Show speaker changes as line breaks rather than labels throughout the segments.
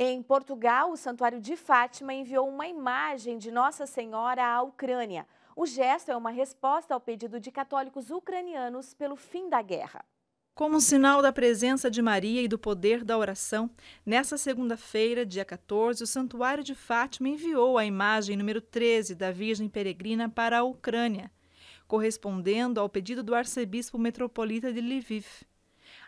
Em Portugal, o Santuário de Fátima enviou uma imagem de Nossa Senhora à Ucrânia. O gesto é uma resposta ao pedido de católicos ucranianos pelo fim da guerra. Como um sinal da presença de Maria e do poder da oração, nessa segunda-feira, dia 14, o Santuário de Fátima enviou a imagem número 13 da Virgem Peregrina para a Ucrânia, correspondendo ao pedido do arcebispo metropolita de Lviv.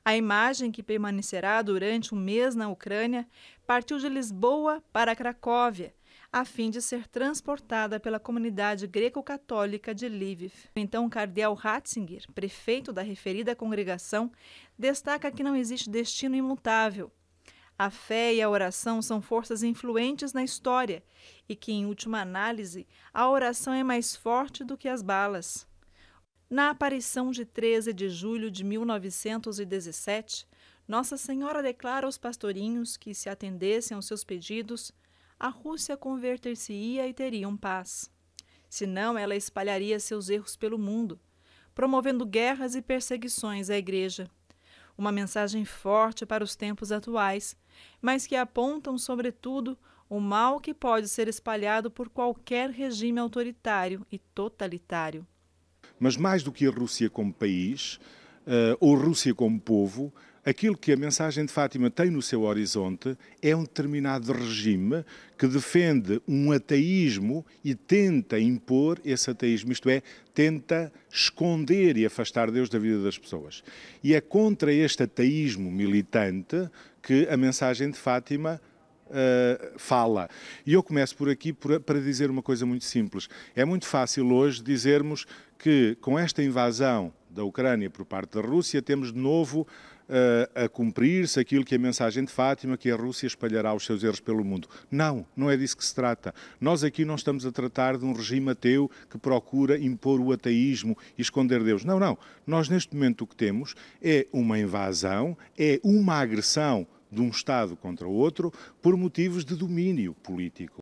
A imagem, que permanecerá durante um mês na Ucrânia, partiu de Lisboa para Cracóvia, a fim de ser transportada pela comunidade greco-católica de Lviv. Então, Cardeal Ratzinger, prefeito da referida congregação, destaca que não existe destino imutável. A fé e a oração são forças influentes na história e que, em última análise, a oração é mais forte do que as balas. Na aparição de 13 de julho de 1917, Nossa Senhora declara aos pastorinhos que, se atendessem aos seus pedidos, a Rússia converter-se-ia e teriam paz. Senão, ela espalharia seus erros pelo mundo, promovendo guerras e perseguições à Igreja. Uma mensagem forte para os tempos atuais, mas que apontam, sobretudo, o mal que pode ser espalhado por qualquer regime autoritário e totalitário.
Mas mais do que a Rússia como país, eh, ou Rússia como povo, aquilo que a mensagem de Fátima tem no seu horizonte é um determinado regime que defende um ateísmo e tenta impor esse ateísmo, isto é, tenta esconder e afastar Deus da vida das pessoas. E é contra este ateísmo militante que a mensagem de Fátima eh, fala. E eu começo por aqui para dizer uma coisa muito simples. É muito fácil hoje dizermos que com esta invasão da Ucrânia por parte da Rússia temos de novo uh, a cumprir-se aquilo que é a mensagem de Fátima, que a Rússia espalhará os seus erros pelo mundo. Não, não é disso que se trata. Nós aqui não estamos a tratar de um regime ateu que procura impor o ateísmo e esconder Deus. Não, não. Nós neste momento o que temos é uma invasão, é uma agressão de um Estado contra o outro por motivos de domínio político.